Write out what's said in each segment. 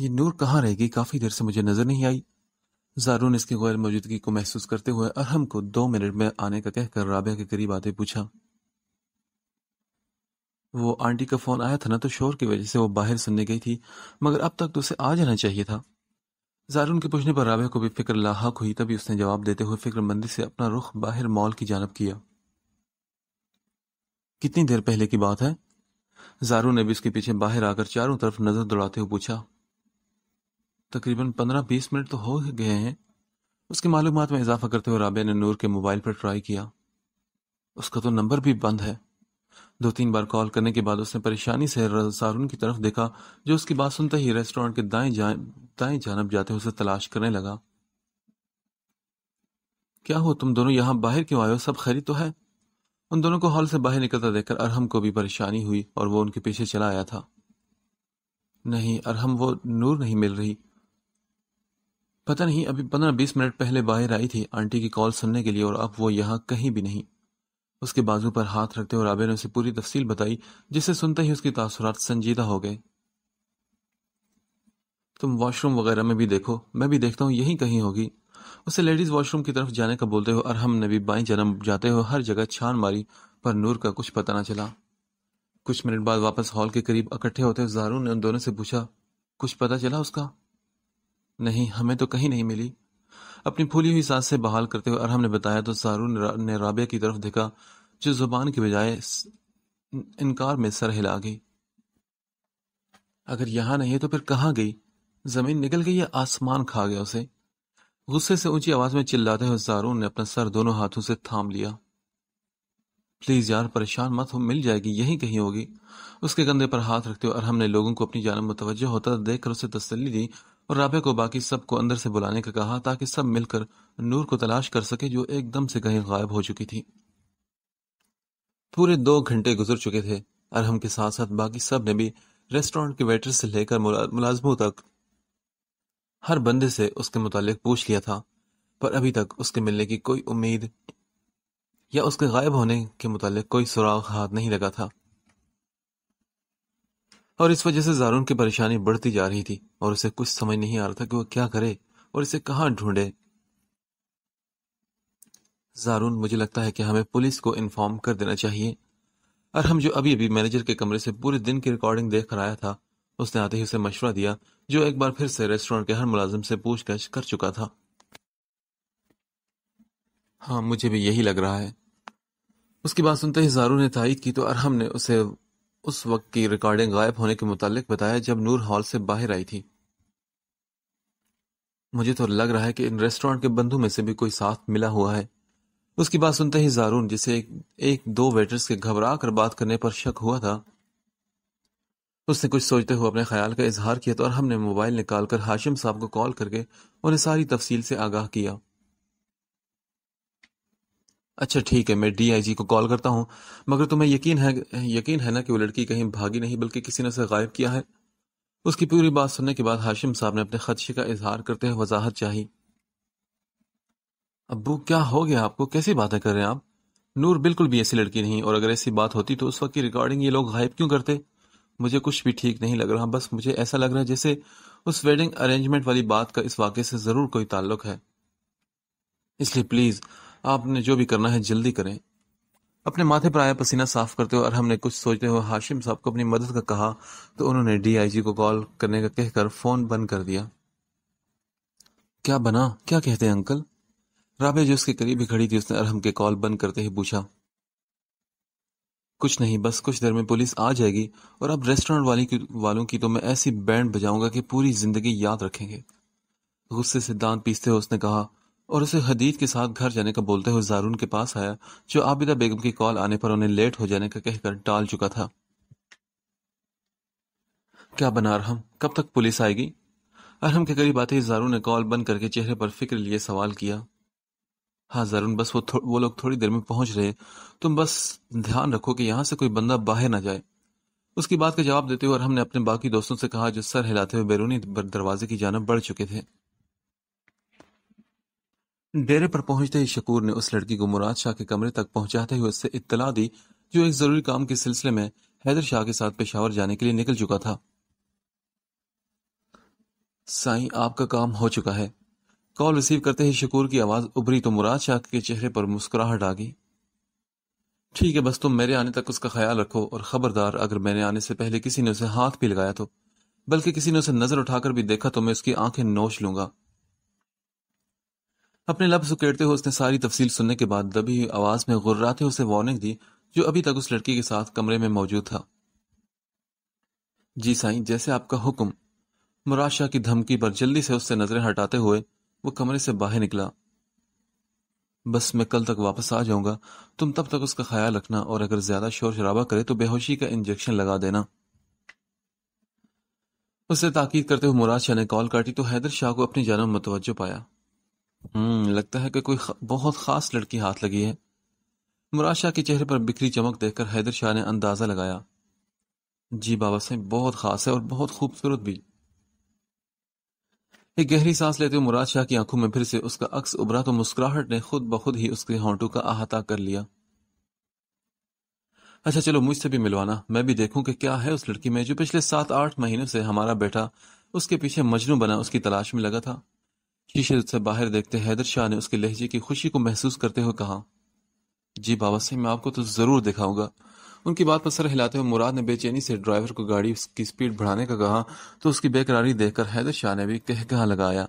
ये नूर कहाँ रह गई काफी देर से मुझे नजर नहीं आई जारून इसकी गैर मौजूदगी को महसूस करते हुए अरहम को दो मिनट में आने का कहकर राबिया के करीब आते पूछा वो आंटी का फोन आया था ना तो शोर की वजह से वो बाहर सुनने गई थी मगर अब तक तो उसे आ जाना चाहिए था जारून के पूछने पर राबिया को भी फिक्र लाक हुई तभी उसने जवाब देते हुए फिक्रमंदी से अपना रुख बाहर मॉल की जानब किया कितनी देर पहले की बात है जारू ने भी उसके पीछे बाहर आकर चारों तरफ नजर दौड़ाते हुए पूछा तकरीबन पंद्रह बीस मिनट तो हो गए हैं उसकी मालूम में इजाफा करते हुए राबे ने नूर के मोबाइल पर ट्राई किया उसका तो नंबर भी बंद है दो तीन बार कॉल करने के बाद उसने परेशानी से सारून की तरफ देखा जो उसकी बात सुनते ही रेस्टोरेंट के दाएं जा, दाएं जानब जाते उसे तलाश करने लगा क्या हो तुम दोनों यहाँ बाहर क्यों आयो सब खरीद तो है उन दोनों को हॉल से बाहर निकलता देखकर अरहम को भी परेशानी हुई और वो उनके पीछे चला आया था नहीं अरहम वो नूर नहीं मिल रही पता नहीं अभी पंद्रह बीस मिनट पहले बाहर आई थी आंटी की कॉल सुनने के लिए और अब वो यहाँ कहीं भी नहीं उसके बाजू पर हाथ रखते हुए राबे ने उसे पूरी तफसील बताई जिसे सुनते ही उसकी तासुरात संजीदा हो गए तुम वॉशरूम वगैरह में भी देखो मैं भी देखता हूँ यहीं कहीं होगी उसे लेडीज वॉशरूम की तरफ जाने का बोलते हुए अरहम ने भी बाई जन्म जाते हुए हर जगह छान मारी पर नूर का कुछ पता ना चला कुछ मिनट बाद वापस हॉल के करीब इकट्ठे होते हुए जारू ने उन दोनों से पूछा कुछ पता चला उसका नहीं हमें तो कहीं नहीं मिली अपनी फूली हुई सांस से बहाल करते हुए अरहम ने बताया तो सारू ने राबिया की तरफ देखा जो जुबान के बजाय इनकार में सर हिला गई अगर यहां नहीं है तो फिर कहां गई जमीन निकल गई या आसमान खा गया उसे गुस्से से ऊंची आवाज में चिल्लाते हुए सारून ने अपना सर दोनों हाथों से थाम लिया प्लीज यार परेशान मत हो मिल जाएगी यही कहीं होगी उसके कंधे पर हाथ रखते हुए अरहम ने लोगों को अपनी जानब मुतवजह होता देखकर उसे तसली दी और राबे को बाकी सबको अंदर से बुलाने का कहा ताकि सब मिलकर नूर को तलाश कर सके जो एकदम से कहीं गायब हो चुकी थी पूरे दो घंटे गुजर चुके थे अरहम के साथ साथ बाकी सब ने भी रेस्टोरेंट के वेटर से लेकर मुलाजमों तक हर बंदे से उसके मुतालिक पूछ लिया था पर अभी तक उसके मिलने की कोई उम्मीद या उसके गायब होने के मुतालिक कोई सुराग हाथ नहीं लगा था और इस वजह से जारून की परेशानी बढ़ती जा रही थी और उसे कुछ समझ नहीं आ रहा था कि वो क्या करे और इसे कहाँ ढूंढे जारून मुझे लगता है कि हमें पुलिस को इन्फॉर्म कर देना चाहिए और हम जो अभी अभी मैनेजर के कमरे से पूरे दिन की रिकॉर्डिंग देख कर आया था उसने आते ही उसे मशवरा दिया जो एक बार फिर से रेस्टोरेंट के हर मुलाजिम से पूछताछ कर चुका था हाँ मुझे भी यही लग रहा है उसकी बात सुनते ही जारू ने तायद की तो अरहम ने उसे उस वक्त की रिकॉर्डिंग गायब होने के मुतालिक बताया जब नूर हॉल से बाहर आई थी मुझे तो लग रहा है कि इन रेस्टोरेंट के बंधु में से भी कोई साथ मिला हुआ है उसकी बात सुनते ही जारून जिसे एक, एक दो वेटर्स के घबरा कर बात करने पर शक हुआ था उसने कुछ सोचते हुए अपने ख्याल का इजहार किया था तो और हमने मोबाइल निकालकर हाशिम साहब को कॉल करके उन्हें सारी तफसील से आगाह किया अच्छा ठीक है मैं डीआईजी को कॉल करता हूँ मगर तुम्हें यकीन है यकीन है ना कि वो लड़की कहीं भागी नहीं बल्कि किसी ने उसे गायब किया है उसकी पूरी बात सुनने के बाद हाशिम साहब ने अपने खदशे का इजहार करते हुए वजाहत चाही अबू क्या हो गया आपको कैसी बातें कर रहे हैं आप नूर बिल्कुल भी ऐसी लड़की नहीं और अगर ऐसी बात होती तो उस वक्त की रिकॉर्डिंग ये लोग गायब क्यों करते मुझे कुछ भी ठीक नहीं लग रहा बस मुझे ऐसा लग रहा है जैसे उस वेडिंग अरेंजमेंट वाली बात का इस वाक्य से जरूर कोई ताल्लुक है इसलिए प्लीज आपने जो भी करना है जल्दी करें अपने माथे पर आया पसीना साफ करते हुए अरहम ने कुछ सोचते हुए हाशिम साहब को अपनी मदद का कहा तो उन्होंने डीआईजी को कॉल करने का कहकर फोन बंद कर दिया क्या बना क्या कहते हैं अंकल राबे जो उसके करीब ही खड़ी थी उसने अरहम के कॉल बंद करते ही पूछा कुछ नहीं बस कुछ देर में पुलिस आ जाएगी और अब रेस्टोरेंट वाली की, वालों की तो मैं ऐसी बैंड बजाऊंगा कि पूरी जिंदगी याद रखेंगे गुस्से से दांत पीसते हुए उसने कहा और उसे हदीद के साथ घर जाने का बोलते हुए जारून के पास आया जो आबिदा बेगम की कॉल आने पर उन्हें लेट हो जाने का कहकर टाल चुका था क्या बना रहा कब तक पुलिस आएगी अरहम के करीब आते ही जारून ने कॉल बंद करके चेहरे पर फिक्र लिए सवाल किया हाँ जारून बस वो वो लोग थोड़ी देर में पहुंच रहे तुम बस ध्यान रखो कि यहां से कोई बंदा बाहर ना जाए उसकी बात का जवाब देते हुए अरहम ने अपने बाकी दोस्तों से कहा जो सर हिलाते हुए बैरूनी दरवाजे की जानब बढ़ चुके थे डेरे पर पहुंचते ही शकूर ने उस लड़की को मुराद शाह के कमरे तक पहुंचाते हुए उससे इत्तला दी जो एक जरूरी काम के सिलसिले में हैदर शाह के साथ पेशावर जाने के लिए निकल चुका था साई आपका काम हो चुका है कॉल रिसीव करते ही शकूर की आवाज उभरी तो मुराद शाह के चेहरे पर मुस्कुराहट आ गई ठीक है बस तुम मेरे आने तक उसका ख्याल रखो और खबरदार अगर मैंने आने से पहले किसी ने उसे हाथ भी लगाया तो बल्कि किसी ने उसे नजर उठाकर भी देखा तो मैं उसकी आंखें नोच लूंगा अपने लब सुकेड़ते हुए उसने सारी तफसील सुनने के बाद दबी हुई आवाज में गुर्राते उसे वार्निंग दी जो अभी तक उस लड़की के साथ कमरे में मौजूद था जी साई जैसे आपका हुक्म मुराद शाह की धमकी पर जल्दी से उससे नजरें हटाते हुए वो कमरे से बाहर निकला बस मैं कल तक वापस आ जाऊंगा तुम तब तक उसका ख्याल रखना और अगर ज्यादा शोर शराबा करे तो बेहोशी का इंजेक्शन लगा देना उससे ताकीद करते हुए मुराद शाह ने कॉल काटी तो हैदर शाह को अपनी जानव मतवजो पाया हम्म लगता है कि कोई बहुत खास लड़की हाथ लगी है मुराद शाह के चेहरे पर बिखरी चमक देखकर हैदर शाह ने अंदाज़ा लगाया जी बाबा साहब बहुत खास है और बहुत खूबसूरत भी एक गहरी सांस लेते हुए मुराद शाह की आंखों में फिर से उसका अक्स उभरा तो मुस्कुराहट ने खुद ब खुद ही उसके होंठों का अहाता कर लिया अच्छा चलो मुझसे भी मिलवाना मैं भी देखूं कि क्या है उस लड़की में जो पिछले सात आठ महीनों से हमारा बेटा उसके पीछे मजनू बना उसकी तलाश में लगा था शीशे से बाहर देखते हैदर शाह ने उसके लहजे की खुशी को महसूस करते हुए कहा जी बाबा सिंह मैं आपको तो ज़रूर दिखाऊंगा उनकी बात पर सर हिलाते हुए मुराद ने बेचैनी से ड्राइवर को गाड़ी की स्पीड बढ़ाने का कहा तो उसकी बेकरारी देखकर हैदर शाह ने भी कह कहा लगाया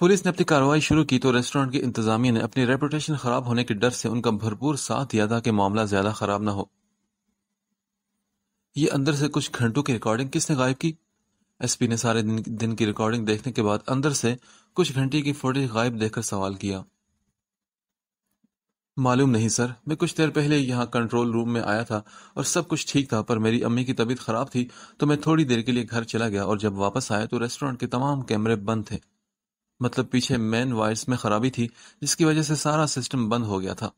पुलिस ने अपनी कार्रवाई शुरू की तो रेस्टोरेंट के इंतजामिया ने अपनी रेपुटेशन खराब होने के डर से उनका भरपूर साथ दिया था कि मामला ज्यादा खराब ना हो ये अंदर से कुछ घंटों की रिकॉर्डिंग किसने गायब की एसपी ने सारे दिन, दिन की रिकॉर्डिंग देखने के बाद अंदर से कुछ घंटे की फुटेज गायब देखकर सवाल किया मालूम नहीं सर मैं कुछ देर पहले यहाँ कंट्रोल रूम में आया था और सब कुछ ठीक था पर मेरी अम्मी की तबीयत खराब थी तो मैं थोड़ी देर के लिए घर चला गया और जब वापस आया तो रेस्टोरेंट के तमाम कैमरे बंद थे मतलब पीछे मेन वायर्स में खराबी थी जिसकी वजह से सारा सिस्टम बंद हो गया था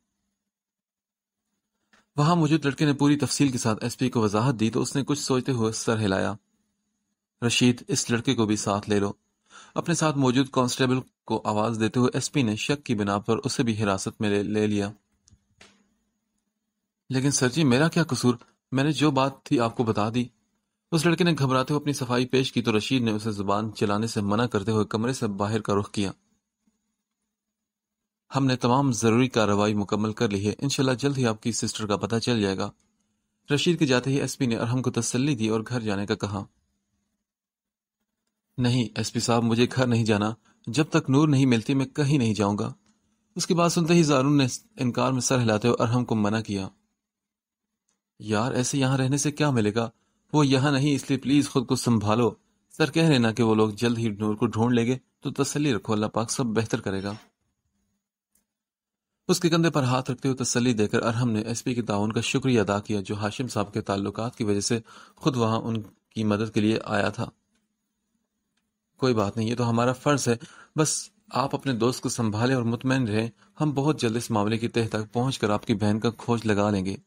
वहां मौजूद लड़के ने पूरी तफसील के साथ एसपी को वजाहत दी तो उसने कुछ सोचते हुए सर हिलाया रशीद इस लड़के को भी साथ ले लो अपने साथ मौजूद कांस्टेबल को आवाज देते हुए एसपी ने शक की बिना पर उसे भी हिरासत में ले, ले लिया लेकिन सर जी मेरा क्या कसूर मैंने जो बात थी आपको बता दी उस लड़के ने घबराते हुए अपनी सफाई पेश की तो रशीद ने उसे जुबान चलाने से मना करते हुए कमरे से बाहर का रुख किया हमने तमाम जरूरी कार्रवाई मुकम्मल कर ली है इनशाला जल्द ही आपकी सिस्टर का पता चल जाएगा रशीद के जाते ही एसपी ने अरहम को तसल्ली दी और घर जाने का कहा नहीं एसपी साहब मुझे घर नहीं जाना जब तक नूर नहीं मिलती मैं कहीं नहीं जाऊंगा उसकी बात सुनते ही जारून ने इनकार में सर हिलाते हुए अरहम को मना किया यार ऐसे यहां रहने से क्या मिलेगा वो यहां नहीं इसलिए प्लीज खुद को संभालो सर कह रहे ना कि वो लोग जल्द ही नूर को ढूंढ लेंगे तो तसली रखो अल्लाह पाक सब बेहतर करेगा उसके कंधे पर हाथ रखते हुए तसली देकर अरहम ने एसपी के ताउन का शुक्रिया अदा किया जो हाशिम साहब के ताल्लुकात की वजह से खुद वहां उनकी मदद के लिए आया था कोई बात नहीं ये तो हमारा फ़र्ज़ है बस आप अपने दोस्त को संभालें और मुतमिन रहें हम बहुत जल्द इस मामले की तह तक पहुँच आपकी बहन का खोज लगा लेंगे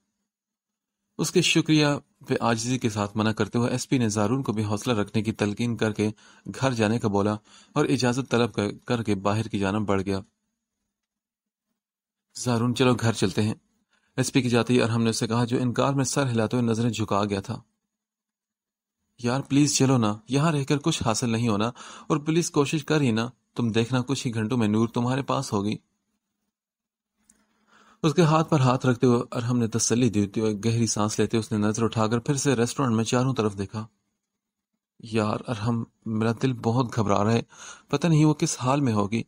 उसके शुक्रिया पे आजिजी के साथ मना करते हुए एसपी ने जारून को भी हौसला रखने की तलकीन करके घर जाने का बोला और इजाजत तलब कर, करके बाहर की जाना बढ़ गया जारून चलो घर चलते हैं एसपी की जाती और हमने उसे कहा जो इनकार में सर हिलाते हुए नजरें झुका गया था यार प्लीज चलो ना यहाँ रहकर कुछ हासिल नहीं होना और प्लीज कोशिश कर ही ना तुम देखना कुछ ही घंटों में नूर तुम्हारे पास होगी उसके हाथ पर हाथ रखते हुए अरहम ने तसली देते हुए गहरी सांस लेते उसने नजर उठाकर फिर से रेस्टोरेंट में चारों तरफ देखा यार अरहम मेरा दिल बहुत घबरा रहा है पता नहीं वो किस हाल में होगी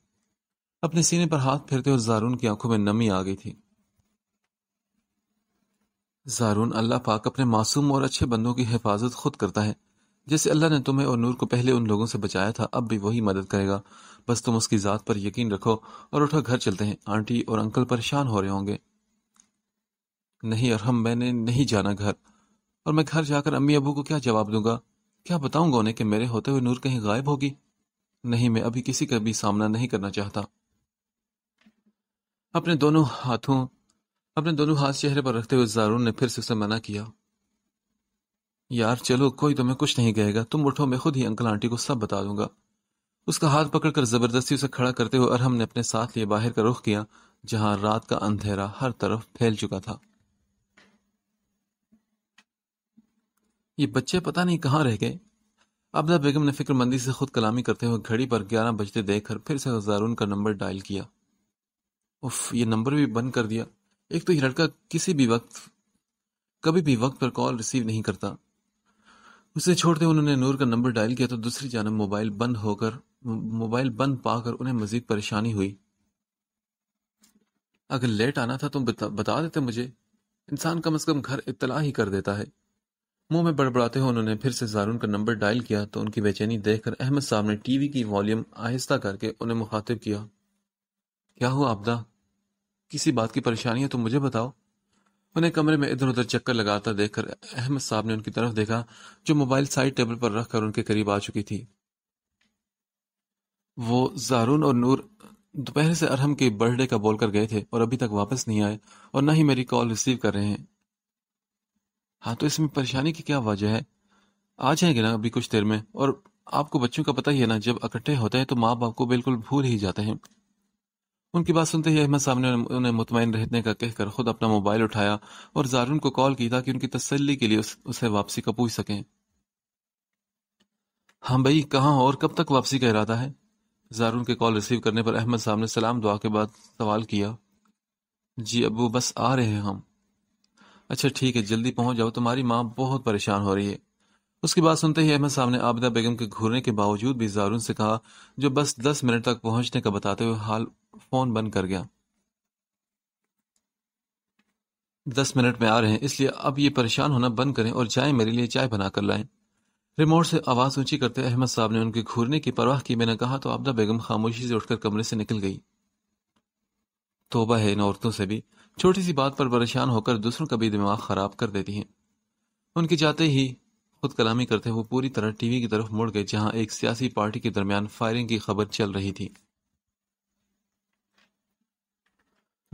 अपने सीने पर हाथ फेरते हुए जारून की आंखों में नमी आ गई थी ज़ारून अल्लाह पाक अपने मासूम और अच्छे बंदों की हिफाजत खुद करता है जैसे अल्लाह ने तुम्हें और नूर को पहले उन लोगों से बचाया था अब भी वही मदद करेगा बस तुम उसकी ज़ात पर यकीन रखो और उठा घर चलते हैं आंटी और अंकल परेशान हो रहे होंगे नहीं अरहम मैंने नहीं जाना घर और मैं घर जाकर अम्मी अबू को क्या जवाब दूंगा क्या बताऊंगा उन्हें कि मेरे होते हुए नूर कहीं गायब होगी नहीं मैं अभी किसी का भी सामना नहीं करना चाहता अपने दोनों हाथों अपने दोनों हाथ चेहरे पर रखते हुए जारून ने फिर से उसे मना किया यार चलो कोई तुम्हें कुछ नहीं कहेगा तुम उठो मैं खुद ही अंकल आंटी को सब बता दूंगा उसका हाथ पकड़कर जबरदस्ती उसे खड़ा करते हुए अरहम ने अपने साथ लिए बाहर का रुख किया जहां रात का अंधेरा हर तरफ फैल चुका था ये बच्चे पता नहीं कहां रह गए अब्दा बेगम ने फिक्रमंदी से खुद कलामी करते हुए घड़ी पर ग्यारह बजते देखकर फिर से जारून का नंबर डायल किया उफ ये नंबर भी बंद कर दिया एक तो ये लड़का किसी भी वक्त कभी भी वक्त पर कॉल रिसीव नहीं करता उसे छोड़ते उन्होंने नूर का नंबर डायल किया तो दूसरी जानब मोबाइल बंद होकर मोबाइल बंद पाकर उन्हें मजीद परेशानी हुई अगर लेट आना था तो बता, बता देते मुझे इंसान कम अज कम घर इतला ही कर देता है मुंह में बड़बड़ाते हुए उन्होंने फिर से जारून का नंबर डायल किया तो उनकी बेचैनी देखकर अहमद साहब ने टीवी की वॉल्यूम आहिस्ता करके उन्हें मुखातिब किया क्या हुआ आपदा किसी बात की परेशानी है तो मुझे बताओ उन्हें कमरे में इधर उधर चक्कर लगाता देखकर अहमद साहब ने उनकी तरफ देखा जो मोबाइल साइड टेबल पर रखकर उनके करीब आ चुकी थी वो जारून और नूर दोपहर से अरहम के बर्थडे का बोलकर गए थे और अभी तक वापस नहीं आए और ना ही मेरी कॉल रिसीव कर रहे हैं हाँ तो इसमें परेशानी की क्या वजह है आ जाएंगे ना अभी कुछ देर में और आपको बच्चों का पता ही है ना जब इकट्ठे होते हैं तो माँ बाप को बिल्कुल भूल ही जाते हैं उनकी बात सुनते ही अहमद साहब ने उन्हें मुतमिन रहने का कहकर खुद अपना मोबाइल उठाया और जारून को कॉल की ताकि उनकी तसल्ली के लिए उस, उसे वापसी का पूछ सकें हाँ भाई कहाँ और कब तक वापसी का इरादा है जारून के कॉल रिसीव करने पर अहमद साहब ने सलाम दुआ के बाद सवाल किया जी अबू बस आ रहे हैं हम अच्छा ठीक है जल्दी पहुंच जाओ तुम्हारी माँ बहुत परेशान हो रही है उसकी बात सुनते ही अहमद साहब ने आबिदा बेगम के घूरने के बावजूद भी जारून से कहा जो बस दस मिनट तक पहुंचने का बताते हुए हाल फोन बंद कर गया दस मिनट में आ रहे हैं इसलिए अब ये परेशान होना बंद करें और चाय मेरे लिए चाय बनाकर लाएं रिमोट से आवाज ऊंची करते अहमद साहब ने उनके घूरने की परवाह की मैंने कहा तो आबदा बेगम खामोशी से उठकर कमरे से निकल गई तोबा है इन औरतों से भी छोटी सी बात पर परेशान होकर दूसरों का भी दिमाग खराब कर देती हैं उनके जाते ही खुद कलामी करते हुए पूरी तरह टीवी की तरफ मुड़ गए जहां एक सियासी पार्टी के दरमियान फायरिंग की खबर चल रही थी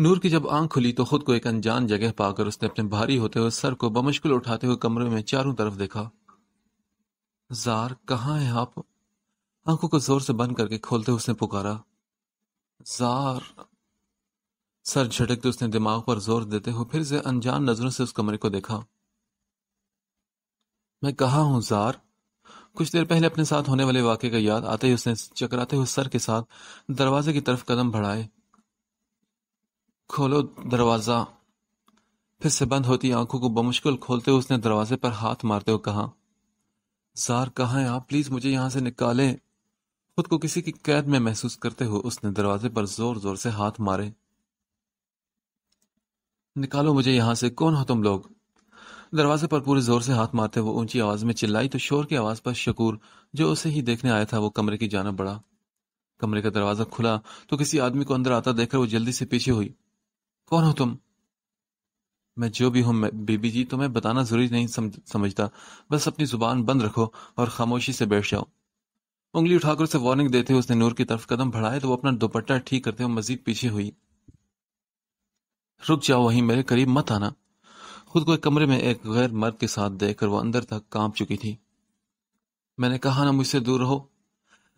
नूर की जब आंख खुली तो खुद को एक अनजान जगह पाकर उसने अपने भारी होते हुए सर को बमुश्किल उठाते हुए कमरे में चारों तरफ देखा जार कहा है आप आंखों को जोर से बंद करके खोलते उसने पुकारा जार सर झटकते उसने दिमाग पर जोर देते हुए फिर से अनजान नजरों से उस कमरे को देखा मैं कहा हूं जार कुछ देर पहले अपने साथ होने वाले वाक्य का याद आते ही उसने चकराते हुए सर के साथ दरवाजे की तरफ कदम बढ़ाए खोलो दरवाजा फिर से बंद होती आंखों को बमुश्किल खोलते हुए उसने दरवाजे पर हाथ मारते हुए कहा जार कहा है आप प्लीज मुझे यहां से निकाले खुद को किसी की कैद में महसूस करते हुए उसने दरवाजे पर जोर जोर से हाथ मारे निकालो मुझे यहां से कौन हो तुम लोग दरवाजे पर पूरे जोर से हाथ मारते वो ऊंची आवाज में चिल्लाई तो शोर की आवाज पर शकूर जो उसे ही देखने आया था वो कमरे की जानब बढ़ा कमरे का दरवाजा खुला तो किसी आदमी को अंदर आता देखकर वो जल्दी से पीछे हुई कौन हो तुम मैं जो भी हूं बीबी जी तुम्हें बताना जरूरी नहीं समझ, समझता बस अपनी जुबान बंद रखो और खामोशी से बैठ जाओ उंगली उठाकर उसे वार्निंग देते हुए उसने नूर की तरफ कदम बढ़ाए तो वो अपना दुपट्टा ठीक करते हुए मजीद पीछे हुई रुक जाओ वहीं मेरे करीब मत आना खुद को एक कमरे में एक गैर मर्द के साथ देखकर वो अंदर तक कांप चुकी थी मैंने कहा ना मुझसे दूर रहो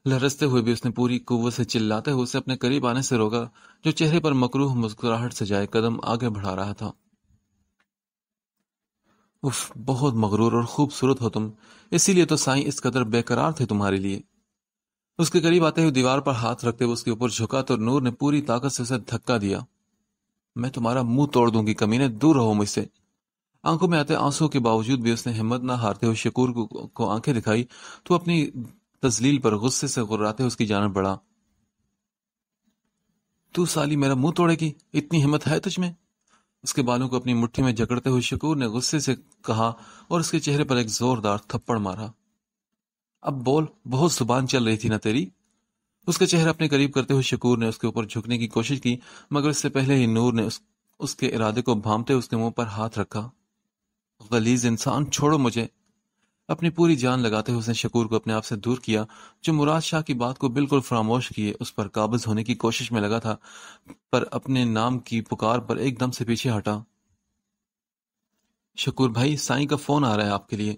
लहरसते हुए भी उसने पूरी कुवत से चिल्लाते हुए उसे अपने करीब आने से रोका जो चेहरे पर मकरूह मुस्कुराहट से जाए कदम आगे बढ़ा रहा था उफ बहुत मगरूर और खूबसूरत हो तुम इसीलिए तो साई इस कदर बेकरार थे तुम्हारे लिए उसके करीब आते हुए दीवार पर हाथ रखते हुए उसके ऊपर झुका तो नूर ने पूरी ताकत से उसे धक्का दिया मैं तुम्हारा मुंह तोड़ दूंगी कमीने दूर रहो मुझसे आंखों में आते आंसू के बावजूद भी उसने हिम्मत न हारते हुए शकूर को, को आंखें दिखाई तो अपनी तजलील पर गुस्से से गुर्राते उसकी जान बढ़ा तू साली मेरा मुंह तोड़ेगी इतनी हिम्मत है तुझमें उसके बालों को अपनी मुट्ठी में जकड़ते हुए शकूर ने गुस्से से कहा और उसके चेहरे पर एक जोरदार थप्पड़ मारा अब बोल बहुत जुबान चल रही थी ना तेरी उसका चेहरा अपने करीब करते हुए शकूर ने उसके ऊपर झुकने की कोशिश की मगर उससे पहले ही नूर ने उस, उसके इरादे को भामते उसके मुंह पर हाथ रखा गलीज इंसान छोड़ो मुझे अपनी पूरी जान लगाते हुए उसने शकूर को अपने आप से दूर किया जो मुराद शाह की बात को बिल्कुल फरामोश किए उस पर काबज होने की कोशिश में लगा था पर अपने नाम की पुकार पर एकदम से पीछे हटा शकूर भाई साईं का फोन आ रहा है आपके लिए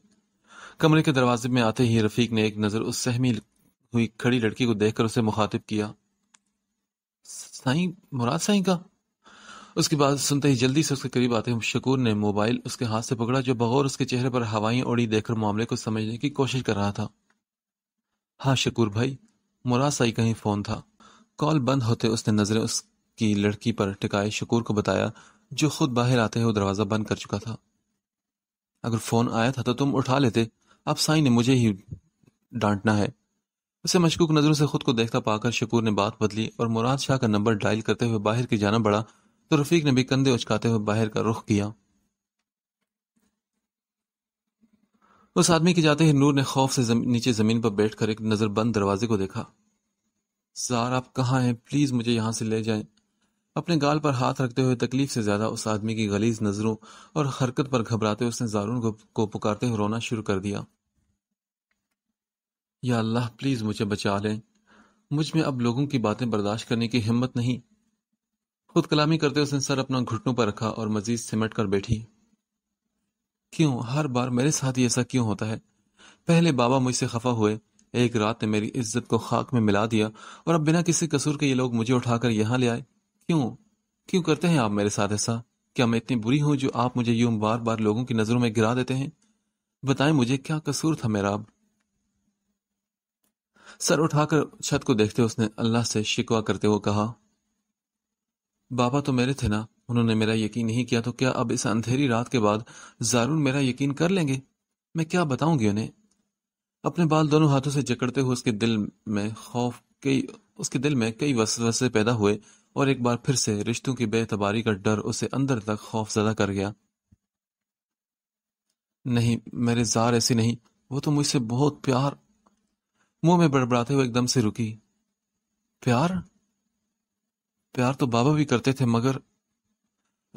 कमरे के दरवाजे में आते ही रफीक ने एक नजर उस सहमी हुई खड़ी लड़की को देखकर उसे मुखातिब किया साईं मुराद साईं का उसके बाद सुनते ही जल्दी से उसके करीब आते हुए शकूर ने मोबाइल उसके हाथ से पकड़ा जो बगौर उसके चेहरे पर हवाई उड़ी देखकर मामले को समझने की कोशिश कर रहा था हाँ शकूर भाई मुरासाई का ही फ़ोन था कॉल बंद होते उसने नज़रें उसकी लड़की पर टिकाए शकूर को बताया जो खुद बाहर आते हुए दरवाज़ा बंद कर चुका था अगर फ़ोन आया था तो तुम उठा लेते अब साई ने मुझे ही डांटना है उसे मशकूक नज़रों से खुद को देखता पाकर शकूर ने बात बदली और मुराद शाह का नंबर डायल करते हुए बाहर की जाना बड़ा तो रफीक ने भी कंधे उचकाते हुए बाहर का रुख किया उस आदमी के जाते ही नूर ने खौफ से जम, नीचे जमीन पर बैठकर एक नजरबंद दरवाजे को देखा सार आप कहाँ हैं प्लीज मुझे यहां से ले जाए अपने गाल पर हाथ रखते हुए तकलीफ से ज्यादा उस आदमी की गलीज नजरों और हरकत पर घबराते हुए उसने जारून को, को पुकारते हुए रोना शुरू कर दिया या अल्लाह प्लीज मुझे बचा ले मुझ में अब लोगों की बातें बर्दाश्त करने की हिम्मत नहीं खुद कलामी करते हुए सर अपना घुटनों पर रखा और मजीद सिमट कर बैठी क्यों हर बार मेरे साथ ही ऐसा क्यों होता है पहले बाबा मुझसे खफा हुए एक रात ने मेरी इज्जत को खाक में मिला दिया और अब बिना किसी कसूर के ये लोग मुझे उठाकर यहाँ ले आए क्यों क्यों करते हैं आप मेरे साथ ऐसा क्या मैं इतनी बुरी हूं जो आप मुझे यूं बार बार लोगों की नजरों में गिरा देते हैं बताएं मुझे क्या कसूर था मेरा अब सर उठाकर छत को देखते उसने अल्लाह से शिकवा करते हुए कहा बाबा तो मेरे थे ना उन्होंने मेरा यकीन नहीं किया तो क्या अब इस अंधेरी रात के बाद ज़ारून मेरा यकीन कर लेंगे मैं क्या बताऊंगी उन्हें अपने बाल दोनों हाथों से जकड़ते हुए उसके दिल में खौफ कई उसके दिल में कई वसवसे पैदा हुए और एक बार फिर से रिश्तों की बेतबारी का डर उसे अंदर तक खौफ ज्यादा कर गया नहीं मेरे जार ऐसी नहीं वो तो मुझसे बहुत प्यार मुंह में बड़बड़ाते हुए एकदम से रुकी प्यार प्यार तो बाबा भी करते थे मगर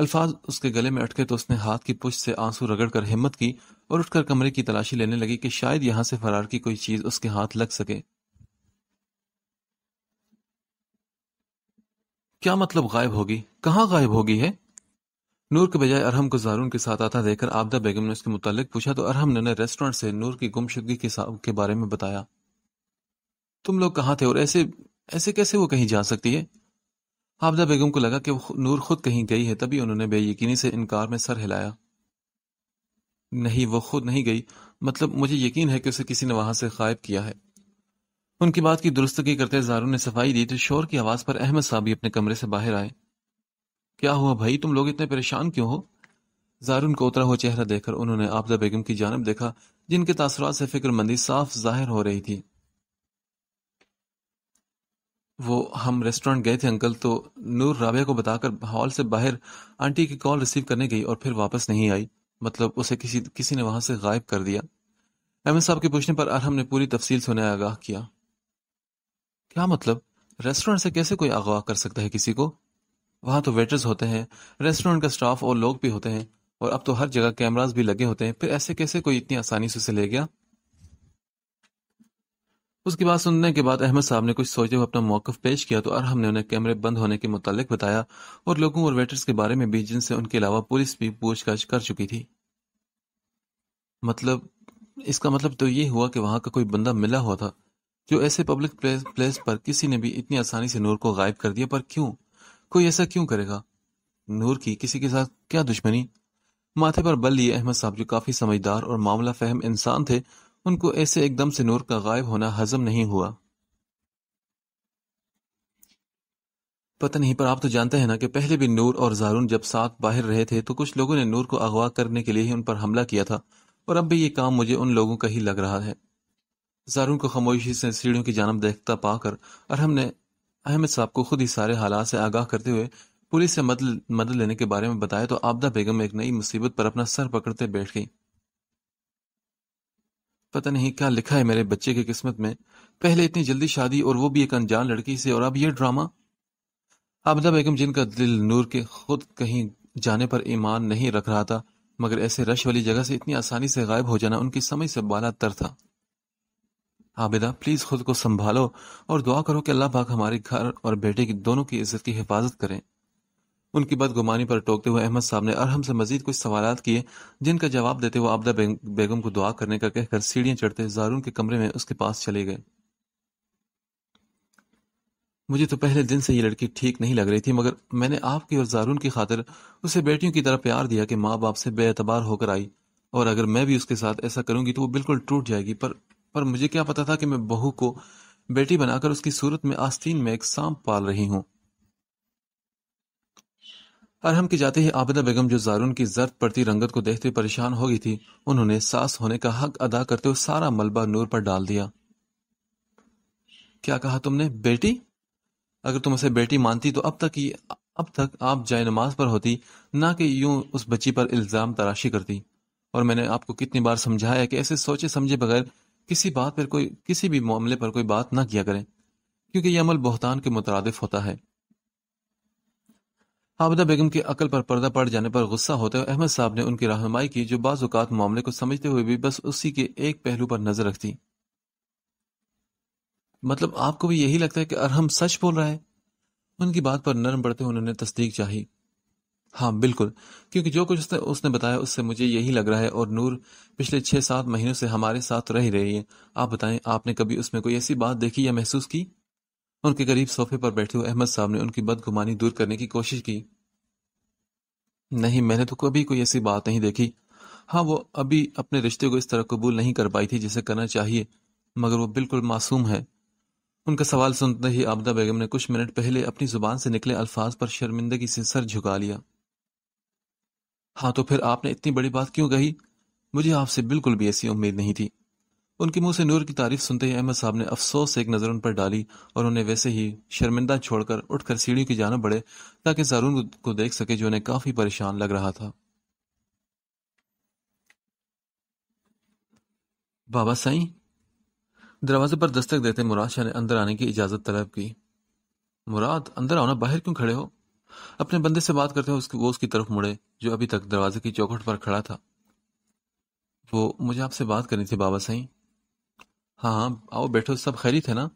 अल्फाज उसके गले में अटके तो उसने हाथ की पुष्ट से आंसू रगड़ कर हिम्मत की और उठकर कमरे की तलाशी लेने लगी कि शायद यहां से फरार की कोई चीज उसके हाथ लग सके क्या मतलब गायब होगी कहाँ गायब होगी है नूर के बजाय अरहम को जारून के साथ आता देखकर आपदा बेगम ने उसके मुतालिक पूछा तो अरहम ने रेस्टोरेंट से नूर की गुमशुदगी के, के बारे में बताया तुम लोग कहाँ थे और ऐसे ऐसे कैसे वो कहीं जा सकती है आपदा बेगम को लगा कि नूर खुद कहीं गई है तभी उन्होंने बेयकीनी से इनकार में सर हिलाया नहीं वो खुद नहीं गई मतलब मुझे यकीन है कि उसे किसी ने वहां से गायब किया है उनकी बात की दुरुस्तगी करते जारू ने सफाई दी तो शोर की आवाज पर अहमद साहब भी अपने कमरे से बाहर आए क्या हुआ भाई तुम लोग इतने परेशान क्यों हो जारून को उतरा हुआ चेहरा देखकर उन्होंने आपदा बेगम की जानब देखा जिनके तासरात से फिक्रमंदी साफ जाहिर हो रही थी वो हम रेस्टोरेंट गए थे अंकल तो नूर राबे को बताकर हॉल से बाहर आंटी की कॉल रिसीव करने गई और फिर वापस नहीं आई मतलब उसे किसी किसी ने वहां से गायब कर दिया अहमद साहब के पूछने पर अरहम ने पूरी तफसील से उन्हें आगाह किया क्या मतलब रेस्टोरेंट से कैसे कोई आगाह कर सकता है किसी को वहां तो वेटर्स होते हैं रेस्टोरेंट का स्टाफ और लोग भी होते हैं और अब तो हर जगह कैमराज भी लगे होते हैं फिर ऐसे कैसे कोई इतनी आसानी से उसे ले गया उसकी बात सुनने के बाद अहमद साहब ने कुछ सोचे हुए अपना मौकफ पेश किया तो अरहम ने उन्हें कैमरे बंद होने के मुतालिक बताया और लोगों और वेटर्स के बारे में भी जिनसे उनके अलावा पुलिस भी पूछताछ कर चुकी थी मतलब इसका मतलब तो ये हुआ कि वहां का कोई बंदा मिला हुआ था जो ऐसे पब्लिक प्लेस, प्लेस पर किसी ने भी इतनी आसानी से नूर को गायब कर दिया पर क्यों कोई ऐसा क्यों करेगा नूर की किसी के साथ क्या दुश्मनी माथे पर बल लिए अहमद साहब जो काफी समझदार और मामला फहम इंसान थे उनको ऐसे एकदम से नूर का गायब होना हजम नहीं हुआ पता नहीं पर आप तो जानते हैं ना कि पहले भी नूर और जारून जब साथ बाहर रहे थे तो कुछ लोगों ने नूर को अगवा करने के लिए ही उन पर हमला किया था और अब भी ये काम मुझे उन लोगों का ही लग रहा है जारून को खामोशी से सीढ़ियों की जानब देखता पाकर अरहम हमने अहमद साहब को खुद ही सारे हालात से आगाह करते हुए पुलिस से मदद लेने के बारे में बताया तो आपदा बेगम एक नई मुसीबत पर अपना सर पकड़ते बैठ गई पता नहीं क्या लिखा है मेरे बच्चे की किस्मत में पहले इतनी जल्दी शादी और वो भी एक अनजान लड़की से और अब यह ड्रामा आबदा बेगम जिनका दिल नूर के खुद कहीं जाने पर ईमान नहीं रख रहा था मगर ऐसे रश वाली जगह से इतनी आसानी से गायब हो जाना उनकी समझ से बाला तर था आबिदा प्लीज खुद को संभालो और दुआ करो कि अल्लाह पाक हमारे घर और बेटे की दोनों की इज्जत की हिफाजत करें उनकी बदगुमानी पर टोकते हुए अहमद साहब ने अरहम से मजीद कुछ सवाल किए जिनका जवाब देते हुए आपदा बेगम को दुआ करने का कहकर सीढ़ियां चढ़ते जारून के कमरे में उसके पास चले गए मुझे तो पहले दिन से ये लड़की ठीक नहीं लग रही थी मगर मैंने आपकी और जारून की खातिर उसे बेटियों की तरह प्यार दिया कि माँ बाप से बेतबार होकर आई और अगर मैं भी उसके साथ ऐसा करूंगी तो वो बिल्कुल टूट जाएगी पर पर मुझे क्या पता था कि मैं बहू को बेटी बनाकर उसकी सूरत में आस्तीन में एक सांप पाल रही हूँ अरहम के जाते ही आबिदा बेगम जो जारून की जर्द पड़ती रंगत को देखते परेशान हो गई थी उन्होंने सास होने का हक अदा करते हुए सारा मलबा नूर पर डाल दिया क्या कहा तुमने बेटी अगर तुम उसे बेटी मानती तो अब तक ही अब तक आप जाय नमाज पर होती ना कि यूं उस बच्ची पर इल्ज़ाम तराशी करती और मैंने आपको कितनी बार समझाया कि ऐसे सोचे समझे बगैर किसी बात पर कोई किसी भी मामले पर कोई बात ना किया करें क्योंकि यह अमल बहुतान के मुतरद होता है आबदा बेगम के अकल पर पर्दा पड़ जाने पर गुस्सा होते हुए अहमद साहब ने उनकी रहनमाई की जो बाज़ात मामले को समझते हुए भी बस उसी के एक पहलू पर नजर रखती मतलब आपको भी यही लगता है कि अरहम सच बोल रहा है उनकी बात पर नरम बढ़ते हुए उन्होंने तस्दीक चाही हाँ बिल्कुल क्योंकि जो कुछ उसने उसने बताया उससे मुझे यही लग रहा है और नूर पिछले छह सात महीनों से हमारे साथ रह रही है आप बताएं आपने कभी उसमें कोई ऐसी बात देखी या महसूस की उनके करीब सोफे पर बैठे हुए अहमद साहब ने उनकी बदगुमानी दूर करने की कोशिश की नहीं मैंने तो कभी कोई ऐसी बात नहीं देखी हाँ वो अभी अपने रिश्ते को इस तरह कबूल नहीं कर पाई थी जिसे करना चाहिए मगर वो बिल्कुल मासूम है उनका सवाल सुनते ही आबदा बेगम ने कुछ मिनट पहले अपनी जुबान से निकले अल्फाज पर शर्मिंदगी से सर झुका लिया हाँ तो फिर आपने इतनी बड़ी बात क्यों कही मुझे आपसे बिल्कुल भी ऐसी उम्मीद नहीं थी उनके मुंह से नूर की तारीफ सुनते ही अहमद साहब ने अफसोस एक नज़र उन पर डाली और उन्हें वैसे ही शर्मिंदा छोड़कर उठकर सीढ़ियों की जाना बढ़े ताकि जारून को देख सके जो उन्हें काफी परेशान लग रहा था बाबा साईं दरवाजे पर दस्तक देते मुराद शाह ने अंदर आने की इजाज़त तलब की मुराद अंदर आना बाहर क्यों खड़े हो अपने बंदे से बात करते हुए उसकी वो उसकी तरफ मुड़े जो अभी तक दरवाजे की चौखट पर खड़ा था वो मुझे आपसे बात करनी थी बाबा साईं हाँ हाँ आओ बैठो सब खैरियत है ना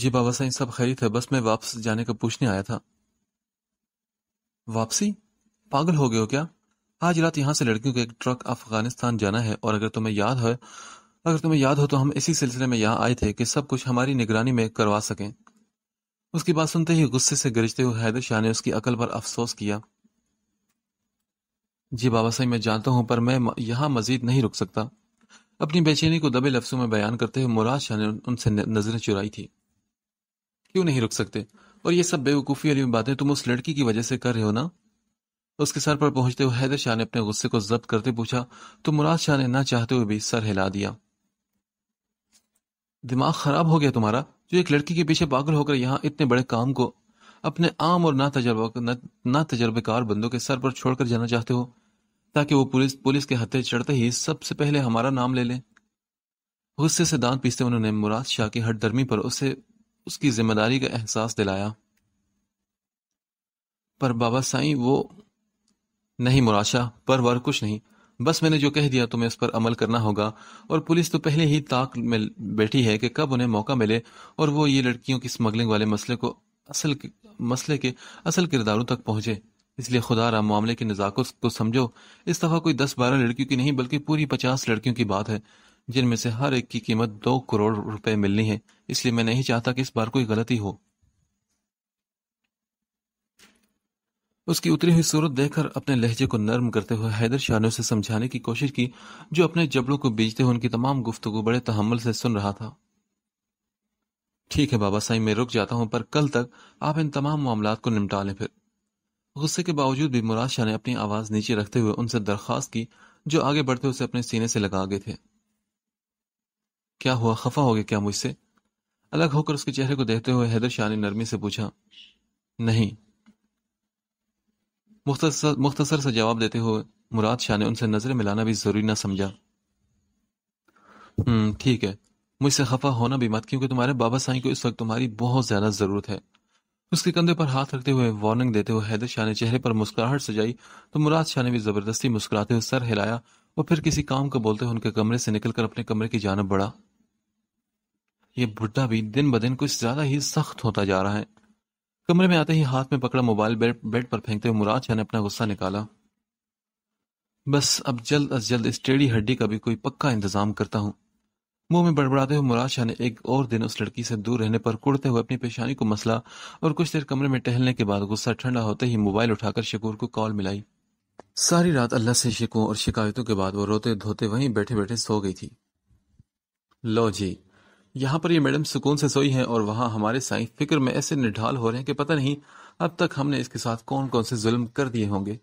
जी बाबा साहब सब खैरियत है बस मैं वापस जाने का पूछने आया था वापसी पागल हो गए हो क्या आज रात यहां से लड़कियों का एक ट्रक अफगानिस्तान जाना है और अगर तुम्हें याद है अगर तुम्हें याद हो तो हम इसी सिलसिले में यहां आए थे कि सब कुछ हमारी निगरानी में करवा सकें उसकी बात सुनते ही गुस्से से गरजते हुए हैदर शाह ने उसकी अकल पर अफसोस किया जी बाबा साहब मैं जानता हूं पर मैं यहां मजीद नहीं रुक सकता अपनी बेचैनी को दबे लफ्जों में बयान करते हुए मुराद शाह ने उनसे नजरें चुराई थी क्यों नहीं रुक सकते और ये सब बेवकूफ़ी वाली बातें तुम उस लड़की की वजह से कर रहे हो ना उसके सर पर पहुंचते हुए हैदर शाह ने अपने गुस्से को जब्त करते पूछा तो मुराद शाह ने ना चाहते हुए भी सर हिला दिया दिमाग खराब हो गया तुम्हारा जो एक लड़की के पीछे पागल होकर यहाँ इतने बड़े काम को अपने आम और ना तजर्बा ना, ना तजर्बेकार बंदों के सर पर छोड़कर जाना चाहते हो ताकि वो पुलिस पुलिस के हत्थे चढ़ते ही सबसे पहले हमारा नाम ले लें गुस्से से दांत पीसते उन्होंने मुराद शाह की हटदर्मी पर उसे उसकी जिम्मेदारी का एहसास दिलाया पर बाबा साईं वो नहीं मुराद शाह पर वर कुछ नहीं बस मैंने जो कह दिया तुम्हें इस पर अमल करना होगा और पुलिस तो पहले ही ताक में बैठी है कि कब उन्हें मौका मिले और वो ये लड़कियों की स्मगलिंग वाले मसले को असल मसले के असल किरदारों तक पहुंचे इसलिए खुदा रहा मामले के नज़ाकत को समझो इस दफ़ा कोई दस बारह लड़कियों की नहीं बल्कि पूरी पचास लड़कियों की बात है जिनमें से हर एक की कीमत दो करोड़ रुपए मिलनी है इसलिए मैं नहीं चाहता कि इस बार कोई गलती हो उसकी उतरी हुई सूरत देखकर अपने लहजे को नर्म करते हुए हैदर शाह ने उसे समझाने की कोशिश की जो अपने जबड़ों को बीजते हुए उनकी तमाम को बड़े तहमल से सुन रहा था ठीक है बाबा साहब मैं रुक जाता हूं पर कल तक आप इन तमाम मामला को निपटा लें फिर गुस्से के बावजूद भी मुराद शाह ने अपनी आवाज़ नीचे रखते हुए उनसे दरखास्त की जो आगे बढ़ते उसे अपने सीने से लगा गए थे क्या हुआ खफा हो गया क्या मुझसे अलग होकर उसके चेहरे को देखते हुए हैदर शाह ने नरमी से पूछा नहीं मुख्तसर मुख्तसर से जवाब देते हुए मुराद शाह ने उनसे नजरें मिलाना भी जरूरी ना समझा हम्म ठीक है मुझसे खफा होना भी मत क्योंकि तुम्हारे बाबा साई को इस वक्त तुम्हारी बहुत ज्यादा जरूरत है उसके कंधे पर हाथ रखते हुए वार्निंग देते हुए हैदर शाह ने चेहरे पर मुस्कुराहट सजाई तो मुराद शाह ने भी जबरदस्ती मुस्कुराते हुए सर हिलाया और फिर किसी काम को बोलते हुए उनके कमरे से निकलकर अपने कमरे की जानब बढ़ा यह बुढ़ा भी दिन ब दिन कुछ ज्यादा ही सख्त होता जा रहा है कमरे में आते ही हाथ में पकड़ा मोबाइल बेड बेड पर फेंकते हुए मुराद शाह ने अपना गुस्सा निकाला बस अब जल्द अज जल्द इस टेढ़ी हड्डी का भी कोई पक्का इंतजाम करता हूं मुंह में बड़बड़ाते हुए मुराद शाह ने एक और दिन उस लड़की से दूर रहने पर कुड़ते हुए अपनी पेशानी को मसला और कुछ देर कमरे में टहलने के बाद गुस्सा ठंडा होते ही मोबाइल उठाकर शकूर को कॉल मिलाई सारी रात अल्लाह से शिकों और शिकायतों के बाद वो रोते धोते वहीं बैठे बैठे सो गई थी लो जी यहाँ पर ये मैडम सुकून से सोई हैं और वहां हमारे साई फिक्र में ऐसे निढाल हो रहे हैं कि पता नहीं अब तक हमने इसके साथ कौन कौन से जुल्म कर दिए होंगे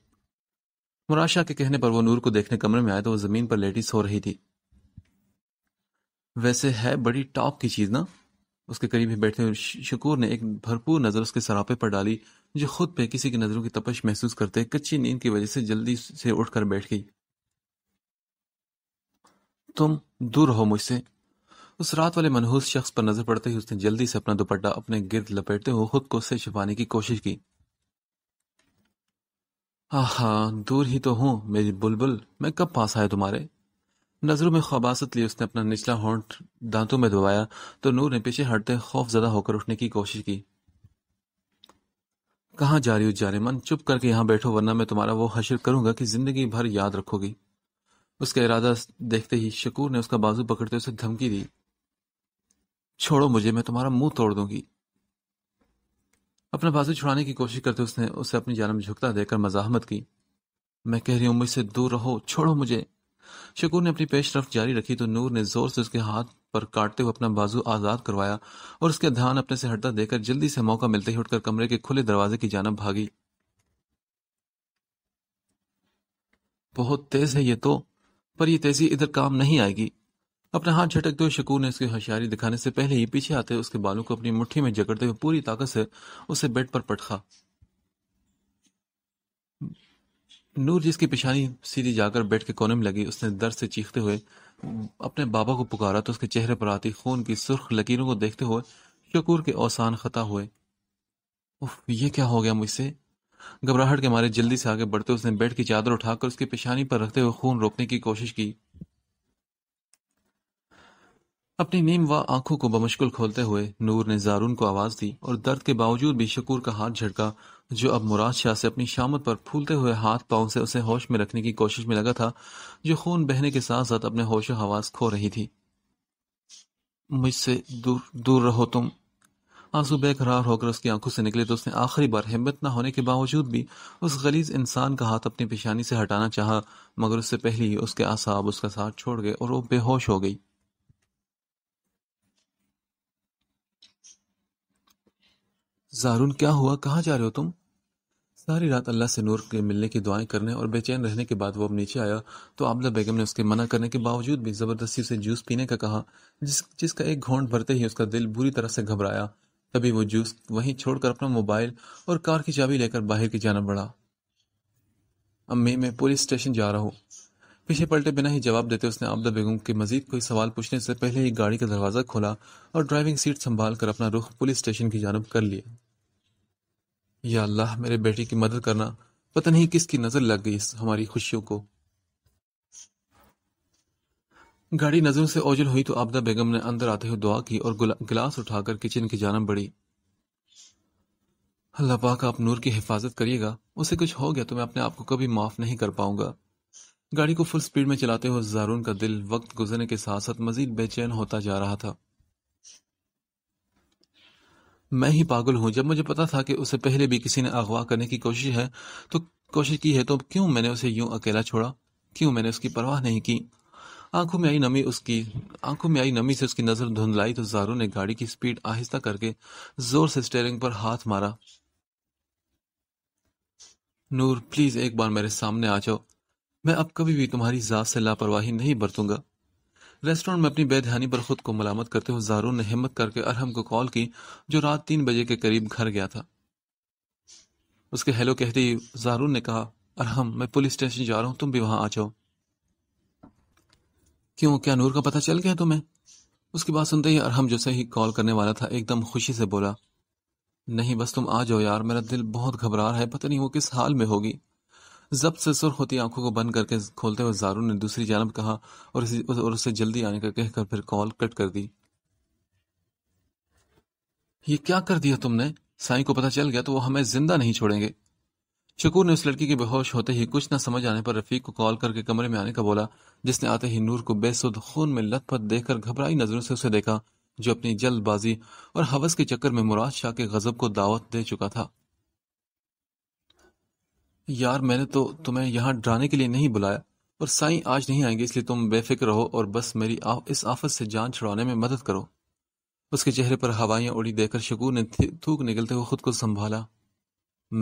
मुराशा के कहने पर वो नूर को देखने कमरे में आया तो वो जमीन पर लेटी सो रही थी वैसे है बड़ी टॉप की चीज़ ना? उसके करीब ही बैठे हुए शकूर ने एक भरपूर नज़र उसके सरापे पर डाली, जो खुद पे किसी की नज़रों की तपश महसूस करते कच्ची नींद की वजह से जल्दी से उठकर बैठ गई। तुम दूर रहो मुझसे। उस रात वाले मनहूस शख्स पर नज़र पड़ते ही उसने जल्दी से अपना दुपट्टा अपने गिर्द लपेटते हुए खुद को उससे छिपाने की कोशिश की। आहा, दूर ही तो हूं मेरी बुलबुल, मैं कब पास आया तुम्हारे? नजरों में खबासत लिए उसने अपना निचला होंठ दांतों में दबाया तो नूर ने पीछे हटते खौफ ज्यादा होकर उठने की कोशिश की कहा जा रही हो मन चुप करके यहां बैठो वरना मैं तुम्हारा वो हशर करूंगा कि जिंदगी भर याद रखोगी उसका इरादा देखते ही शकूर ने उसका बाजू पकड़ते उसे धमकी दी छोड़ो मुझे मैं तुम्हारा मुंह तोड़ दूंगी अपना बाजू छुड़ाने की कोशिश करते उसने उसे अपनी में झुकता देकर मजाहमत की मैं कह रही हूं मुझसे दूर रहो छोड़ो मुझे शकूर ने अपनी पेशरफ जारी रखी तो नूर ने जोर से उसके हाथ पर काटते हुए अपना बाजू आजाद करवाया और उसके ध्यान अपने से हटता देकर जल्दी से मौका मिलते ही उठकर कमरे के खुले दरवाजे की जानब भागी बहुत तेज है ये तो पर यह तेजी इधर काम नहीं आएगी अपना हाथ झटकते हुए शकूर ने उसकी होशियारी दिखाने से पहले ही पीछे आते उसके बालों को अपनी मुट्ठी में जकड़ते हुए पूरी ताकत से उसे बेड पर पटखा नूर जिसकी पेशानी सीधी जाकर बेड के कोने में लगी उसने दर्द से चीखते हुए अपने बाबा को पुकारा तो उसके चेहरे पर आती खून की सुर्ख लकीरों को देखते हुए शकूर के औसान खता हुए उफ ये क्या हो गया मुझसे घबराहट के मारे जल्दी से आगे बढ़ते उसने बेड की चादर उठाकर उसकी पेशानी पर रखते हुए खून रोकने की कोशिश की अपनी नीम व आंखों को बमुश्किल खोलते हुए नूर ने जारून को आवाज दी और दर्द के बावजूद भी शकूर का हाथ झटका जो अब मुराद शाह से अपनी शामत पर फूलते हुए हाथ पांव से उसे होश में रखने की कोशिश में लगा था जो खून बहने के साथ साथ अपने होश हवास खो रही थी मुझसे दूर दूर रहो तुम आंसू बेकरार होकर उसकी आंखों से निकले तो उसने आखिरी बार हिम्मत न होने के बावजूद भी उस गलीज इंसान का हाथ अपनी पेशानी से हटाना चाहा मगर उससे पहले ही उसके आसाब उसका साथ छोड़ गए और वो बेहोश हो गई जारून क्या हुआ कहाँ जा रहे हो तुम सारी रात अल्लाह से नूर के मिलने की दुआएं करने और बेचैन रहने के बाद वो अब नीचे आया तो आबला बेगम ने उसके मना करने के बावजूद भी ज़बरदस्ती उसे जूस पीने का कहा जिस जिसका एक घोंट भरते ही उसका दिल बुरी तरह से घबराया तभी वो जूस वहीं छोड़कर अपना मोबाइल और कार की चाबी लेकर बाहर की जाना बढ़ा अम्मी मैं पुलिस स्टेशन जा रहा हूँ पीछे पलटे बिना ही जवाब देते उसने आबदा बेगम के मजीद कोई सवाल पूछने से पहले ही गाड़ी का दरवाज़ा खोला और ड्राइविंग सीट संभाल कर अपना रुख पुलिस स्टेशन की जानब कर लिया या अल्लाह मेरे बेटे की मदद करना पता नहीं किसकी नज़र लग गई हमारी खुशियों को गाड़ी नजरों से ओझल हुई तो आपदा बेगम ने अंदर आते हुए दुआ की और गिलास उठाकर किचन की जानम बढ़ी अल्लाह पाक आप नूर की हिफाजत करिएगा उसे कुछ हो गया तो मैं अपने आप को कभी माफ नहीं कर पाऊंगा गाड़ी को फुल स्पीड में चलाते हुए जारून का दिल वक्त गुजरने के साथ साथ मजीद बेचैन होता जा रहा था मैं ही पागल हूं जब मुझे पता था कि उसे पहले भी किसी ने अगवा करने की कोशिश है तो कोशिश की है तो क्यों मैंने उसे यूं अकेला छोड़ा क्यों मैंने उसकी परवाह नहीं की आंखों में आई नमी उसकी आंखों में आई नमी से उसकी नजर धुंधलाई तो जारू ने गाड़ी की स्पीड आहिस्ता करके जोर से स्टेयरिंग पर हाथ मारा नूर प्लीज एक बार मेरे सामने आ जाओ मैं अब कभी भी तुम्हारी जात से लापरवाही नहीं बरतूंगा रेस्टोरेंट में अपनी बेध्यानी पर खुद को मलामत करते हुए जारून ने हिम्मत करके अरहम को कॉल की जो रात तीन बजे के करीब घर गया था उसके हेलो कहते ही जारून ने कहा अरहम मैं पुलिस स्टेशन जा रहा हूं तुम भी वहां आ जाओ क्यों क्या नूर का पता चल गया तुम्हें उसकी बात सुनते ही अरहम जो सही कॉल करने वाला था एकदम खुशी से बोला नहीं बस तुम आ जाओ यार मेरा दिल बहुत घबरा रहा है पता नहीं वो किस हाल में होगी जब से सुर्ख होती आंखों को बंद करके खोलते हुए जारू ने दूसरी जानब कहा और उसे, और उसे जल्दी आने का कहकर फिर कॉल कट कर दी ये क्या कर दिया तुमने साई को पता चल गया तो वो हमें जिंदा नहीं छोड़ेंगे शकूर ने उस लड़की के बेहोश होते ही कुछ न समझ आने पर रफीक को कॉल करके कमरे में आने का बोला जिसने आते ही नूर को बेसुद खून में लथपथ देखकर घबराई नजरों से उसे देखा जो अपनी जल्दबाजी और हवस के चक्कर में मुराद शाह के गजब को दावत दे चुका था यार मैंने तो तुम्हें यहाँ डराने के लिए नहीं बुलाया पर साईं आज नहीं आएंगे इसलिए तुम बेफिक्र रहो और बस मेरी आ, इस आफत से जान छुड़ाने में मदद करो उसके चेहरे पर हवाइयां उड़ी देकर शकूर ने थूक निकलते हुए खुद को संभाला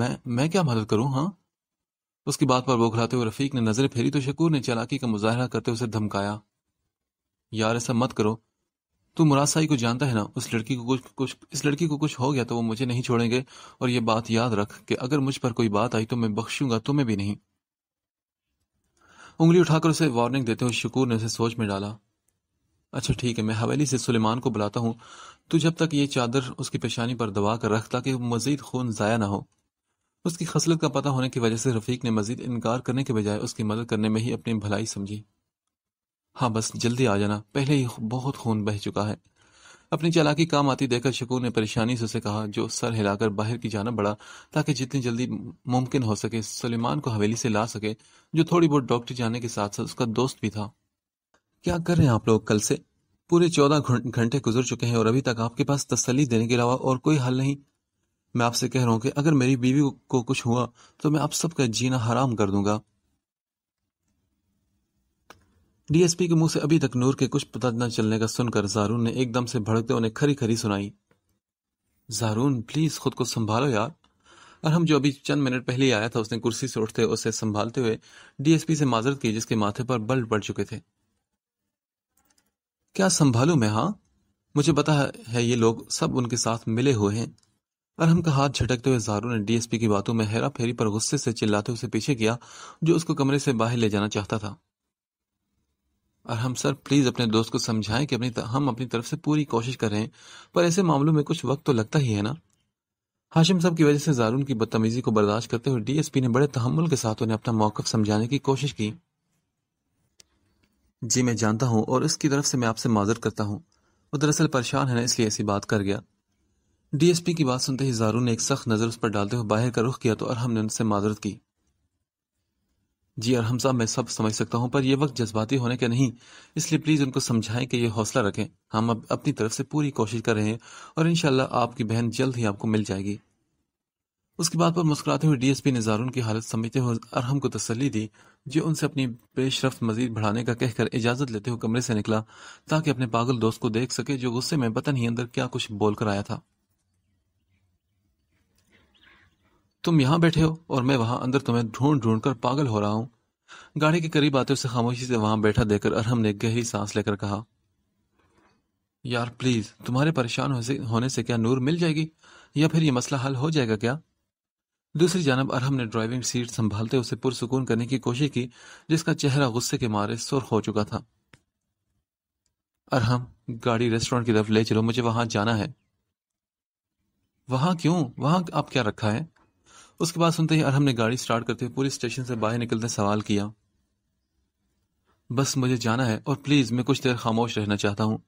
मैं मैं क्या मदद करूं हाँ उसकी बात पर बौखलाते हुए रफीक ने नजर फेरी तो शकूर ने चलाकी का मुजाहरा करते उसे धमकाया यार ऐसा मत करो तू मुराद साई को जानता है ना उस लड़की को कुछ कुछ इस लड़की को कुछ हो गया तो वो मुझे नहीं छोड़ेंगे और ये बात याद रख कि अगर मुझ पर कोई बात आई तो मैं बख्शूंगा तुम्हें भी नहीं उंगली उठाकर उसे वार्निंग देते हुए शकूर ने उसे सोच में डाला अच्छा ठीक है मैं हवेली से सुलेमान को बुलाता हूँ तो जब तक ये चादर उसकी पेशानी पर दबा कर रख ताकि मजीद खून ज़ाया ना हो उसकी खसलत का पता होने की वजह से रफीक ने मजीद इनकार करने के बजाय उसकी मदद करने में ही अपनी भलाई समझी हाँ बस जल्दी आ जाना पहले ही बहुत खून बह चुका है अपनी चालाकी काम आती देखकर शकूर ने परेशानी से उसे कहा जो सर हिलाकर बाहर की जाना बड़ा ताकि जितनी जल्दी मुमकिन हो सके सलेमान को हवेली से ला सके जो थोड़ी बहुत डॉक्टर जाने के साथ साथ उसका दोस्त भी था क्या कर रहे हैं आप लोग कल से पूरे चौदह घंटे गुजर चुके हैं और अभी तक आपके पास तसली देने के अलावा और कोई हल नहीं मैं आपसे कह रहा हूँ कि अगर मेरी बीवी को कुछ हुआ तो मैं आप सबका जीना हराम कर दूंगा डीएसपी के मुंह से अभी तक नूर के कुछ पता न चलने का सुनकर जारून ने एकदम से भड़कते उन्हें खरी खरी सुनाई जारून प्लीज खुद को संभालो यार और हम जो अभी चंद मिनट पहले आया था उसने कुर्सी से उठते उसे संभालते हुए डीएसपी से माजरत की जिसके माथे पर बल पड़ चुके थे क्या संभालू मैं हाँ मुझे पता है ये लोग सब उनके साथ मिले हुए हैं अरहम का हाथ झटकते हुए जारू ने डीएसपी की बातों में हेरा फेरी पर गुस्से से चिल्लाते उसे पीछे किया जो उसको कमरे से बाहर ले जाना चाहता था और हम सर प्लीज़ अपने दोस्त को समझाएं कि अपनी हम अपनी तरफ से पूरी कोशिश कर रहे हैं पर ऐसे मामलों में कुछ वक्त तो लगता ही है ना हाशिम साहब की वजह से जारून की बदतमीजी को बर्दाश्त करते हुए डीएसपी ने बड़े तहमुल के साथ उन्हें अपना मौकफ समझाने की कोशिश की जी मैं जानता हूँ और इसकी तरफ से मैं आपसे माजर करता हूँ वो दरअसल परेशान है ना इसलिए ऐसी बात कर गया डीएसपी की बात सुनते ही जारून ने एक सख्त नज़र उस पर डालते हुए बाहर का रुख किया तो अरहम ने उनसे माजरत की जी अरहम साहब मैं सब समझ सकता हूँ पर यह वक्त जज्बाती होने के नहीं इसलिए प्लीज़ उनको समझाएं कि यह हौसला रखें हम अब अपनी तरफ से पूरी कोशिश कर रहे हैं और इन आपकी बहन जल्द ही आपको मिल जाएगी उसकी बात पर मुस्कुराते हुए डीएसपी ने जारून की हालत समझते हुए अरहम को तसली दी जो उनसे अपनी पेशरफ मजीद बढ़ाने का कहकर इजाजत लेते हुए कमरे से निकला ताकि अपने पागल दोस्त को देख सके जो गुस्से में पता नहीं अंदर क्या कुछ बोलकर आया था तुम यहां बैठे हो और मैं वहां अंदर तुम्हें ढूंढ ढूंढ कर पागल हो रहा हूं गाड़ी के करीब आते उसे खामोशी से वहां बैठा देकर अरहम ने गहरी सांस लेकर कहा यार प्लीज तुम्हारे परेशान होने से क्या नूर मिल जाएगी या फिर यह मसला हल हो जाएगा क्या दूसरी जानब अरहम ने ड्राइविंग सीट संभालते उसे पुरसकून करने की कोशिश की जिसका चेहरा गुस्से के मारे सुर्ख हो चुका था अरहम गाड़ी रेस्टोरेंट की तरफ ले चलो मुझे वहां जाना है वहां क्यों वहां आप क्या रखा है उसके बाद सुनते ही अरहम ने गाड़ी स्टार्ट करते हुए पूरे स्टेशन से बाहर निकलते सवाल किया बस मुझे जाना है और प्लीज मैं कुछ देर खामोश रहना चाहता हूँ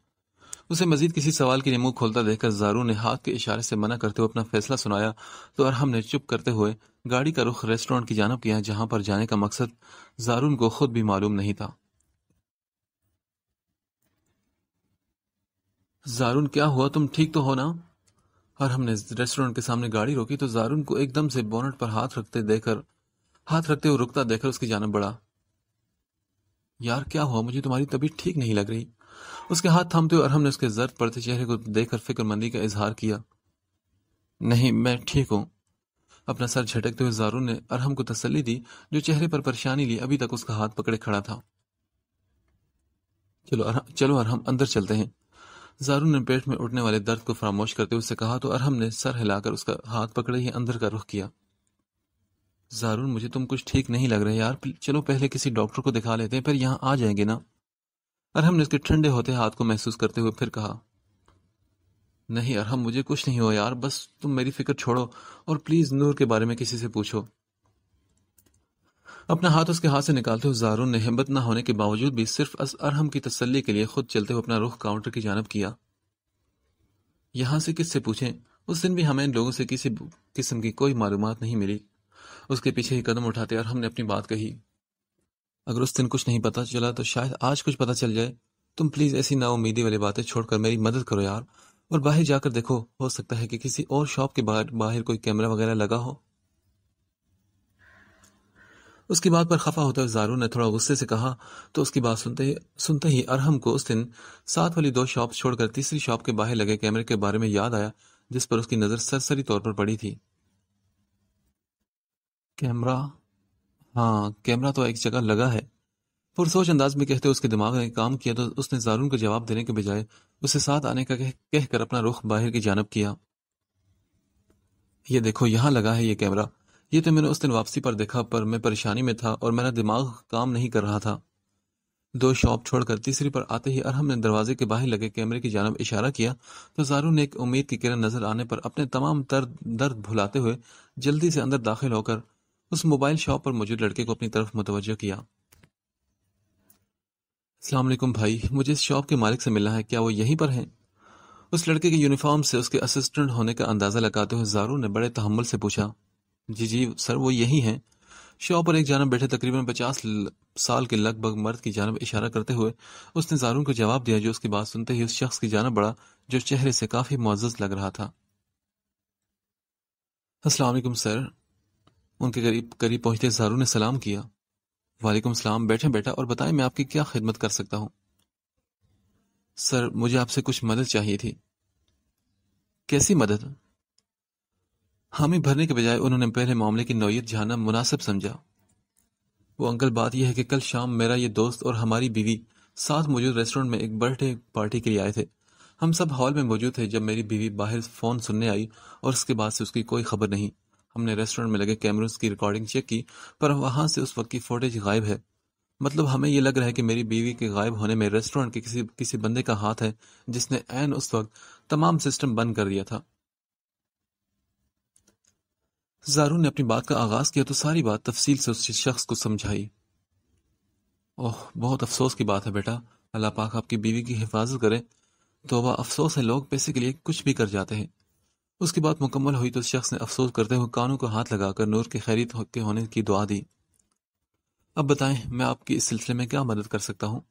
उसे मजीद किसी सवाल के लिए मुंह खोलता देखकर जारू ने हाथ के इशारे से मना करते हुए अपना फैसला सुनाया तो अरहम ने चुप करते हुए गाड़ी का रुख रेस्टोरेंट की जानब किया जहां पर जाने का मकसद जारून को खुद भी मालूम नहीं था जारून क्या हुआ तुम ठीक तो हो ना और हमने रेस्टोरेंट के सामने गाड़ी रोकी तो जारून को एकदम से बोनट पर हाथ रखते देखकर हाथ रखते हुए रुकता देखकर उसकी जानब बढ़ा यार क्या हुआ मुझे तुम्हारी तबीयत ठीक नहीं लग रही उसके हाथ थामते हुए अरहम ने उसके जर्द पड़ते चेहरे को देखकर फिक्रमंदी का इजहार किया नहीं मैं ठीक हूं अपना सर झटकते हुए जारून ने अरहम को तसली दी जो चेहरे पर परेशानी ली अभी तक उसका हाथ पकड़े खड़ा था चलो अरहम चलो अरहम अंदर चलते हैं जारू ने पेट में उठने वाले दर्द को फरामोश करते हुए कहा तो अरहम ने सर हिलाकर उसका हाथ पकड़े ही अंदर का रुख किया जारून मुझे तुम कुछ ठीक नहीं लग रहे यार चलो पहले किसी डॉक्टर को दिखा लेते हैं फिर यहाँ आ जाएंगे ना अरहम ने उसके ठंडे होते हाथ को महसूस करते हुए फिर कहा नहीं अरहम मुझे कुछ नहीं हो यार बस तुम मेरी फिक्र छोड़ो और प्लीज़ नूर के बारे में किसी से पूछो अपना हाथ उसके हाथ से निकालते हुए जारून ने हिम्मत न होने के बावजूद भी सिर्फ अस अरहम की तसल्ली के लिए खुद चलते हुए अपना रुख काउंटर की जानब किया यहां से किससे पूछें उस दिन भी हमें लोगों से किसी किस्म की कोई मालूम नहीं मिली उसके पीछे ही कदम उठाते और हमने अपनी बात कही अगर उस दिन कुछ नहीं पता चला तो शायद आज कुछ पता चल जाए तुम प्लीज ऐसी नाउमीदी वाली बातें छोड़कर मेरी मदद करो यार और बाहर जाकर देखो हो सकता है कि किसी और शॉप के बाहर बाहर कोई कैमरा वगैरह लगा हो उसकी बात पर खफा होता हुए जारू ने थोड़ा गुस्से से कहा तो उसकी बात सुनते ही सुनते ही अरहम को उस दिन साथ वाली दो शॉप छोड़कर तीसरी शॉप के बाहर लगे कैमरे के बारे में याद आया जिस पर उसकी नज़र सरसरी तौर पर पड़ी थी कैमरा हाँ कैमरा तो एक जगह लगा है पुरसोच अंदाज में कहते उसके दिमाग ने काम किया तो उसने जारून को जवाब देने के बजाय उसे साथ आने का कह कहकर अपना रुख बाहर की जानब किया ये देखो यहां लगा है ये कैमरा ये तो मैंने उस दिन वापसी पर देखा पर मैं परेशानी में था और मेरा दिमाग काम नहीं कर रहा था दो शॉप छोड़कर तीसरी पर आते ही अरहम ने दरवाजे के बाहर लगे कैमरे की जानब इशारा किया तो जारू ने एक उम्मीद की किरण नजर आने पर अपने तमाम दर्द दर्द भुलाते हुए जल्दी से अंदर दाखिल होकर उस मोबाइल शॉप पर मौजूद लड़के को अपनी तरफ मुतव किया अलैक्म भाई मुझे इस शॉप के मालिक से मिलना है क्या वो यहीं पर हैं उस लड़के के यूनिफॉर्म से उसके असिस्टेंट होने का अंदाज़ा लगाते हुए जारू ने बड़े तहमुल से पूछा जी जी सर वो यही है शॉप पर एक जानब बैठे तकरीबन पचास साल के लगभग मर्द की जानब इशारा करते हुए उसने जारून को जवाब दिया जो उसकी बात सुनते ही उस शख्स की जानब बढ़ा जो चेहरे से काफ़ी मुआज़ लग रहा था असला सर उनके करीब करीब पहुंचते जारू ने सलाम किया वालेकुम सलाम बैठे बैठा और बताएं मैं आपकी क्या खिदमत कर सकता हूं सर मुझे आपसे कुछ मदद चाहिए थी कैसी मदद हामी भरने के बजाय उन्होंने पहले मामले की नौीय जानना मुनासिब समझा वो अंकल बात यह है कि कल शाम मेरा ये दोस्त और हमारी बीवी साथ मौजूद रेस्टोरेंट में एक बर्थडे पार्टी के लिए आए थे हम सब हॉल में मौजूद थे जब मेरी बीवी बाहर फ़ोन सुनने आई और उसके बाद से उसकी कोई खबर नहीं हमने रेस्टोरेंट में लगे कैमरों की रिकॉर्डिंग चेक की पर वहाँ से उस वक्त की फोटेज गायब है मतलब हमें यह लग रहा है कि मेरी बीवी के गायब होने में रेस्टोरेंट के किसी किसी बंदे का हाथ है जिसने एन उस वक्त तमाम सिस्टम बंद कर दिया था जारू ने अपनी बात का आगाज किया तो सारी बात तफसील से उस शख्स को समझाई ओह बहुत अफसोस की बात है बेटा अल्लाह पाक आपकी बीवी की हिफाजत करे तो वह अफसोस है लोग पैसे के लिए कुछ भी कर जाते हैं उसकी बात मुकम्मल हुई तो उस शख्स ने अफसोस करते हुए कानों को हाथ लगाकर नूर के खैरित के होने की दुआ दी अब बताएं मैं आपकी इस सिलसिले में क्या मदद कर सकता हूँ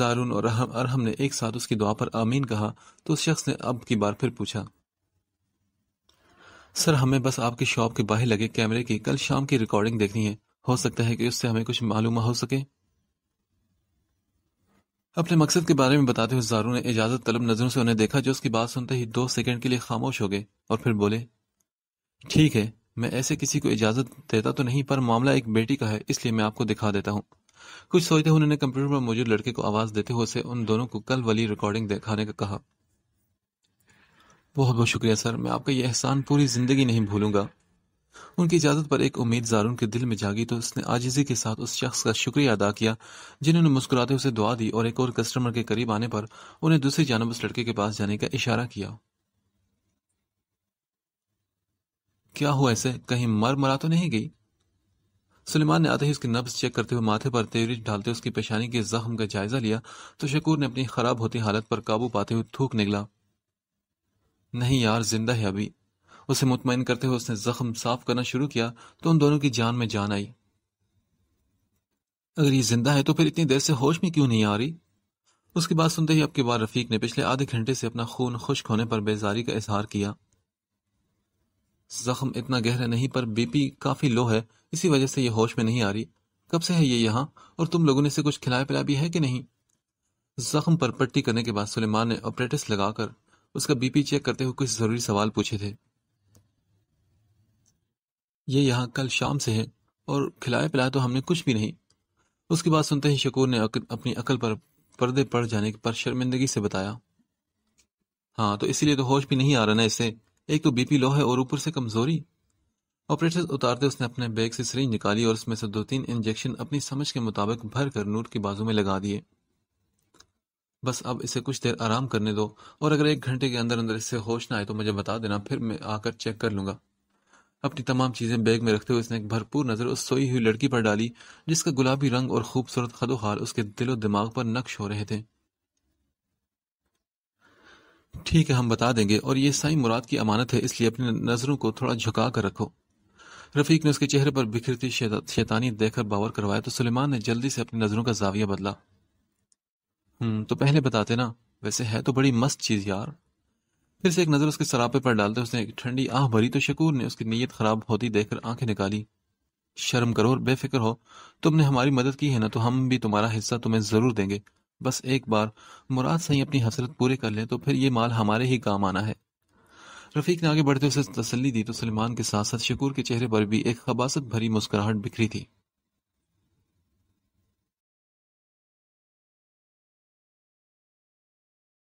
जारून और अरहम अरहम ने एक साथ उसकी दुआ पर आमीन कहा तो उस शख्स ने अब की बार फिर पूछा सर हमें बस आपकी शॉप के बाहर लगे कैमरे की कल शाम की रिकॉर्डिंग देखनी है हो सकता है कि उससे हमें कुछ मालूम हो सके अपने मकसद के बारे में बताते हुए जारू ने इजाजत तलब नजरों से उन्हें देखा जो उसकी बात सुनते ही दो सेकंड के लिए खामोश हो गए और फिर बोले ठीक है मैं ऐसे किसी को इजाजत देता तो नहीं पर मामला एक बेटी का है इसलिए मैं आपको दिखा देता हूँ कुछ सोचते हुए उन्होंने कंप्यूटर पर मौजूद लड़के को आवाज देते हुए उसे उन दोनों को कल वाली रिकॉर्डिंग दिखाने का कहा बहुत बहुत शुक्रिया सर मैं आपका यह एहसान पूरी जिंदगी नहीं भूलूंगा उनकी इजाज़त पर एक उम्मीद जारून के दिल में जागी तो उसने आजिजी के साथ उस शख्स का शुक्रिया अदा किया जिन्होंने मुस्कुराते उसे दुआ दी और एक और कस्टमर के करीब आने पर उन्हें दूसरी जानब उस लड़के के पास जाने का इशारा किया क्या हुआ ऐसे कहीं मर मरा तो नहीं गई सुलेमान ने आते ही उसकी नब्स चेक करते हुए माथे पर तेवरी ढालते उसकी पेशानी के जख्म का जायजा लिया तो शकूर ने अपनी खराब होती हालत पर काबू पाते हुए थूक निकला नहीं यार जिंदा है अभी उसे मुतमिन करते हुए उसने जख्म साफ करना शुरू किया तो उन दोनों की जान में जान आई अगर ये जिंदा है तो फिर इतनी देर से होश में क्यों नहीं आ रही उसकी बात सुनते ही अब की बार रफीक ने पिछले आधे घंटे से अपना खून खुश्क होने पर बेजारी का इजहार किया जख्म इतना गहरा नहीं पर बीपी काफी लो है इसी वजह से यह होश में नहीं आ रही कब से है ये यहां और तुम लोगों ने इसे कुछ खिलाया पिलाया भी है कि नहीं जख्म पर पट्टी करने के बाद सुलेमान ने ऑपरेटिस लगाकर उसका बीपी चेक करते हुए कुछ जरूरी सवाल पूछे थे ये यहाँ कल शाम से है और खिलाया पिलाया तो हमने कुछ भी नहीं उसकी बात सुनते ही शकूर ने अक, अपनी अकल पर पर्दे पड़ जाने पर शर्मिंदगी से बताया हाँ तो इसीलिए तो होश भी नहीं आ रहा ना इसे एक तो बीपी लो है और ऊपर से कमजोरी ऑपरेटर उतारते उसने अपने बैग से सरिंज निकाली और उसमें से दो तीन इंजेक्शन अपनी समझ के मुताबिक भर कर नूर के बाजू में लगा दिए बस अब इसे कुछ देर आराम करने दो और अगर एक घंटे के अंदर अंदर इससे होश ना आए तो मुझे बता देना फिर मैं आकर चेक कर लूंगा अपनी तमाम चीजें बैग में रखते हुए उसने एक भरपूर नजर उस सोई हुई लड़की पर डाली जिसका गुलाबी रंग और खूबसूरत खदोहार उसके दिलो दिमाग पर नक्श हो रहे थे ठीक है हम बता देंगे और ये साई मुराद की अमानत है इसलिए अपनी नजरों को थोड़ा झुका कर रखो रफीक ने उसके चेहरे पर बिखरती शैतानी देखकर बावर करवाया तो सुलेमान ने जल्दी से अपनी नजरों का जाविया बदला हम्म, तो पहले बताते ना वैसे है तो बड़ी मस्त चीज़ यार फिर से एक नज़र उसके सरापे पर डालते उसने एक ठंडी आह भरी तो शकूर ने उसकी नीयत खराब होती देखकर आंखें निकाली शर्म करो और बेफिक्र हो तुमने हमारी मदद की है ना तो हम भी तुम्हारा हिस्सा तुम्हें ज़रूर देंगे बस एक बार मुराद सही अपनी हसरत पूरी कर ले तो फिर ये माल हमारे ही काम आना है रफीक ने आगे बढ़ते उसे तसली दी तो सलमान के साथ साथ शकूर के चेहरे पर भी एक खबासत भरी मुस्कुराहट बिखरी थी